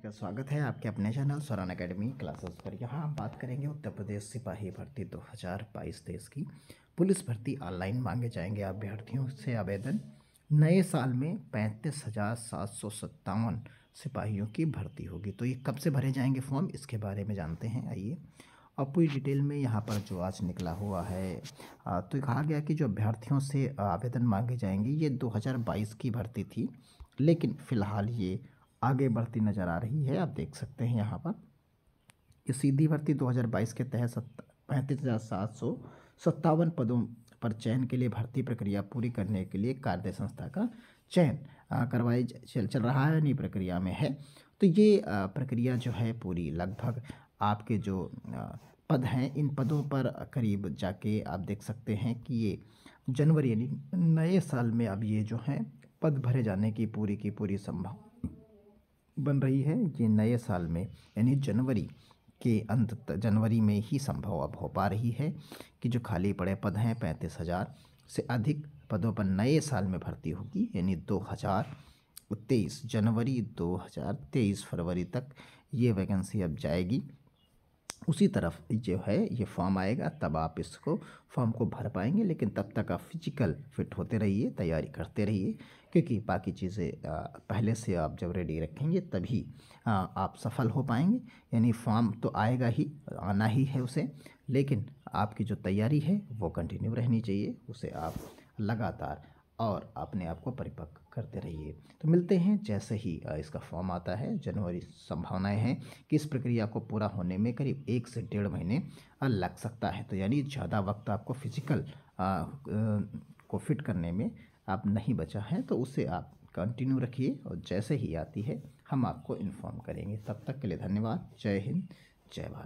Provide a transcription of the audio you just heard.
का स्वागत है आपके अपने चैनल सोरान अकेडमी क्लासेस पर यहाँ हम बात करेंगे उत्तर प्रदेश सिपाही भर्ती 2022 देश की पुलिस भर्ती ऑनलाइन मांगे जाएंगे अभ्यर्थियों से आवेदन नए साल में पैंतीस हज़ार सात सौ सत्तावन सिपाहियों की भर्ती होगी तो ये कब से भरे जाएंगे फॉर्म इसके बारे में जानते हैं आइए और पूरी डिटेल में यहाँ पर जो आज निकला हुआ है तो कहा गया कि जो अभ्यर्थियों से आवेदन मांगे जाएंगे ये 2022 की भर्ती थी लेकिन फ़िलहाल ये आगे बढ़ती नज़र आ रही है आप देख सकते हैं यहाँ पर ये सीधी भर्ती 2022 के तहत सत्त पैंतीस हज़ार सात सौ सत्तावन पदों पर चयन के लिए भर्ती प्रक्रिया पूरी करने के लिए कार्य संस्था का चयन करवाई चल चल रहा है नई प्रक्रिया में है तो ये प्रक्रिया जो है पूरी लगभग आपके जो पद हैं इन पदों पर करीब जाके आप देख सकते हैं कि ये जनवरी यानी नए साल में अब ये जो हैं पद भरे जाने की पूरी की पूरी संभावना बन रही है ये नए साल में यानी जनवरी के अंत जनवरी में ही संभव अब हो पा रही है कि जो खाली पड़े पद हैं पैंतीस हज़ार से अधिक पदों पर नए साल में भर्ती होगी यानी दो हज़ार तेईस जनवरी दो हज़ार तेईस फरवरी तक ये वैकेंसी अब जाएगी उसी तरफ जो है ये फॉर्म आएगा तब आप इसको फॉर्म को भर पाएंगे लेकिन तब तक आप फिजिकल फिट होते रहिए तैयारी करते रहिए क्योंकि बाकी चीज़ें पहले से आप जब रेडी रखेंगे तभी आप सफल हो पाएंगे यानी फॉर्म तो आएगा ही आना ही है उसे लेकिन आपकी जो तैयारी है वो कंटिन्यू रहनी चाहिए उसे आप लगातार और अपने आप को परिपक्व करते रहिए तो मिलते हैं जैसे ही इसका फॉर्म आता है जनवरी संभावनाएं हैं कि इस प्रक्रिया को पूरा होने में करीब एक से डेढ़ महीने लग सकता है तो यानी ज़्यादा वक्त आपको फिजिकल को फिट करने में आप नहीं बचा है तो उसे आप कंटिन्यू रखिए और जैसे ही आती है हम आपको इन्फॉर्म करेंगे तब तक के लिए धन्यवाद जय हिंद जय भारत